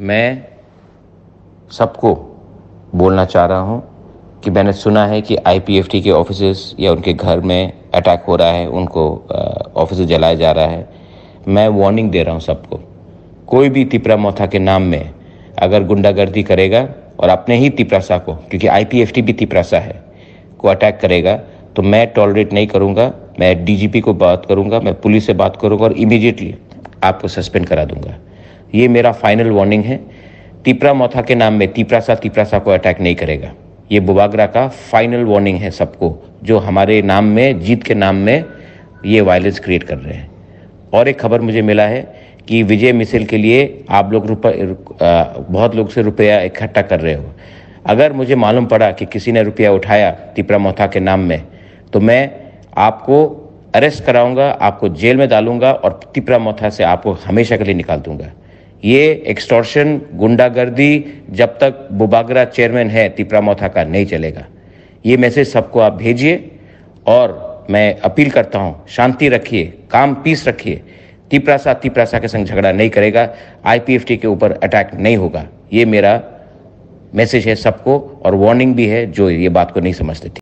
मैं सबको बोलना चाह रहा हूं कि मैंने सुना है कि आईपीएफटी के ऑफिस या उनके घर में अटैक हो रहा है उनको ऑफिस जलाया जा रहा है मैं वार्निंग दे रहा हूं सबको कोई भी तिपरा मोथा के नाम में अगर गुंडागर्दी करेगा और अपने ही तिपरासा को क्योंकि आईपीएफटी भी तिपरासा है को अटैक करेगा तो मैं टॉलरेट नहीं करूंगा मैं डीजीपी को बात करूंगा मैं पुलिस से बात करूंगा और इमीडिएटली आपको सस्पेंड करा दूंगा ये मेरा फाइनल वार्निंग है तिपरा मोथा के नाम में तिपरासा तिपरासा को अटैक नहीं करेगा ये बुबागरा का फाइनल वार्निंग है सबको जो हमारे नाम में जीत के नाम में ये वायलेंस क्रिएट कर रहे हैं और एक खबर मुझे मिला है कि विजय मिसेल के लिए आप लोग रुपये बहुत लोग से रुपया इकट्ठा कर रहे हो अगर मुझे मालूम पड़ा कि किसी ने रुपया उठाया तिपरा मोथा के नाम में तो मैं आपको अरेस्ट कराऊंगा आपको जेल में डालूंगा और तिपरा मोथा से आपको हमेशा के लिए निकाल दूंगा ये एक्सटॉर्शन गुंडागर्दी जब तक बुबागरा चेयरमैन है तिपरा मोथा का नहीं चलेगा ये मैसेज सबको आप भेजिए और मैं अपील करता हूँ शांति रखिए काम पीस रखिए तिपरासा तिपरासा के संग झगड़ा नहीं करेगा आईपीएफटी के ऊपर अटैक नहीं होगा ये मेरा मैसेज है सबको और वार्निंग भी है जो ये बात को नहीं समझते थे